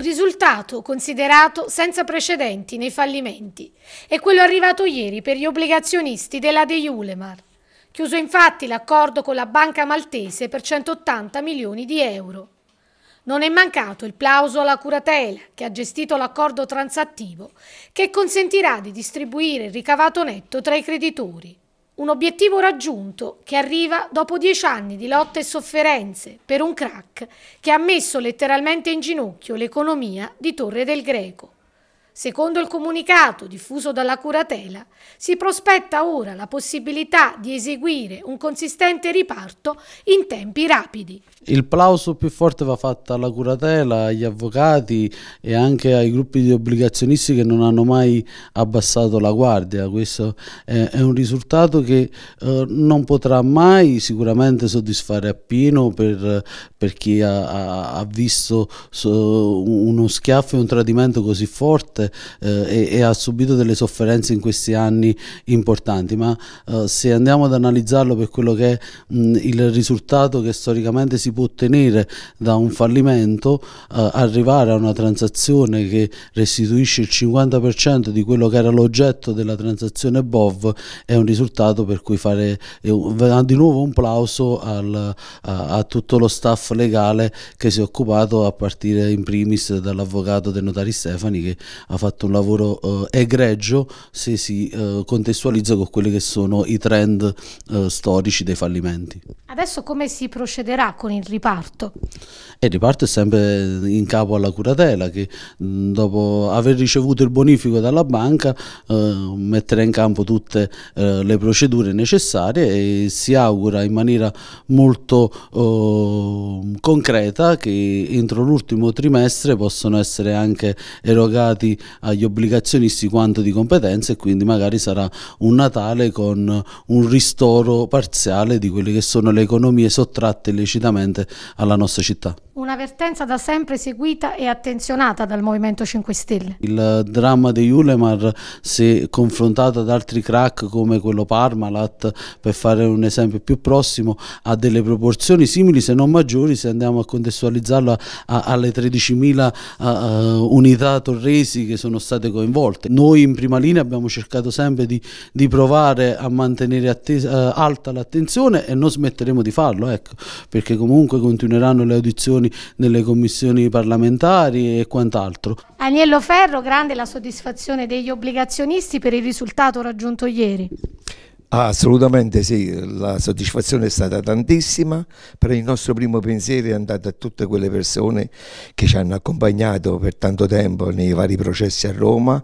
un risultato considerato senza precedenti nei fallimenti è quello arrivato ieri per gli obbligazionisti della De Julemar. Chiuso infatti l'accordo con la banca maltese per 180 milioni di euro. Non è mancato il plauso alla curatela che ha gestito l'accordo transattivo che consentirà di distribuire il ricavato netto tra i creditori. Un obiettivo raggiunto che arriva dopo dieci anni di lotte e sofferenze per un crack che ha messo letteralmente in ginocchio l'economia di Torre del Greco. Secondo il comunicato diffuso dalla curatela, si prospetta ora la possibilità di eseguire un consistente riparto in tempi rapidi. Il plauso più forte va fatto alla curatela, agli avvocati e anche ai gruppi di obbligazionisti che non hanno mai abbassato la guardia. Questo è un risultato che eh, non potrà mai sicuramente soddisfare appieno per, per chi ha, ha visto uno schiaffo e un tradimento così forte eh, e, e, ha subito delle sofferenze in questi anni importanti, ma eh, se andiamo ad analizzarlo per quello che è mh, il risultato che storicamente si può ottenere da un fallimento, eh, arrivare a una transazione che restituisce il 50% di quello che era l'oggetto della transazione BOV è un risultato per cui fare eh, di nuovo un plauso al, a, a tutto lo staff legale che si è occupato a partire in primis dall'avvocato del notario Stefani che ha fatto un lavoro eh, egregio se si eh, contestualizza con quelli che sono i trend eh, storici dei fallimenti. Adesso come si procederà con il riparto? il riparto è sempre in capo alla curatela che dopo aver ricevuto il bonifico dalla banca eh, metterà in campo tutte eh, le procedure necessarie e si augura in maniera molto eh, concreta che entro l'ultimo trimestre possono essere anche erogati agli obbligazionisti quanto di competenza e quindi magari sarà un Natale con un ristoro parziale di quelle che sono le economie sottratte illecitamente alla nostra città. Un'avvertenza da sempre seguita e attenzionata dal Movimento 5 Stelle. Il dramma di Ulemar, se confrontato ad altri crack come quello Parmalat, per fare un esempio più prossimo, ha delle proporzioni simili se non maggiori, se andiamo a contestualizzarlo a, a, alle 13.000 uh, unità torresi che sono state coinvolte. Noi in prima linea abbiamo cercato sempre di, di provare a mantenere attesa, uh, alta l'attenzione e non smetteremo di farlo, ecco, perché comunque continueranno le audizioni nelle commissioni parlamentari e quant'altro. Agnello Ferro, grande la soddisfazione degli obbligazionisti per il risultato raggiunto ieri. Ah, assolutamente sì, la soddisfazione è stata tantissima, però il nostro primo pensiero è andato a tutte quelle persone che ci hanno accompagnato per tanto tempo nei vari processi a Roma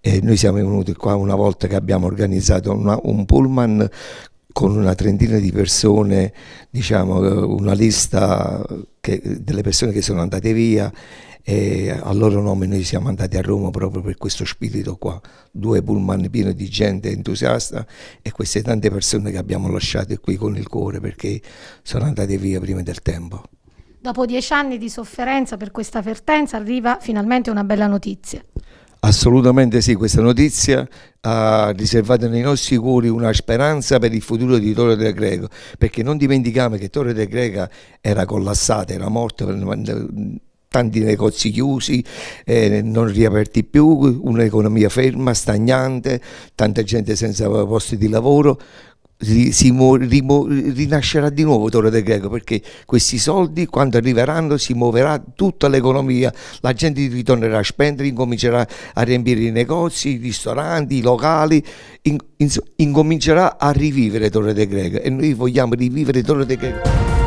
e noi siamo venuti qua una volta che abbiamo organizzato una, un pullman con una trentina di persone, diciamo una lista che, delle persone che sono andate via e a loro nome noi siamo andati a Roma proprio per questo spirito qua, due pullman pieni di gente entusiasta e queste tante persone che abbiamo lasciato qui con il cuore perché sono andate via prima del tempo. Dopo dieci anni di sofferenza per questa vertenza arriva finalmente una bella notizia. Assolutamente sì, questa notizia ha riservato nei nostri cuori una speranza per il futuro di Torre del Greco, perché non dimentichiamo che Torre del Greco era collassata, era morta tanti negozi chiusi, eh, non riaperti più, un'economia ferma, stagnante, tanta gente senza posti di lavoro si, si rimo, rinascerà di nuovo Torre del Greco perché questi soldi quando arriveranno si muoverà tutta l'economia, la gente ritornerà a spendere, incomincerà a riempire i negozi, i ristoranti, i locali, in, in, incomincerà a rivivere Torre del Greco e noi vogliamo rivivere Torre del Greco.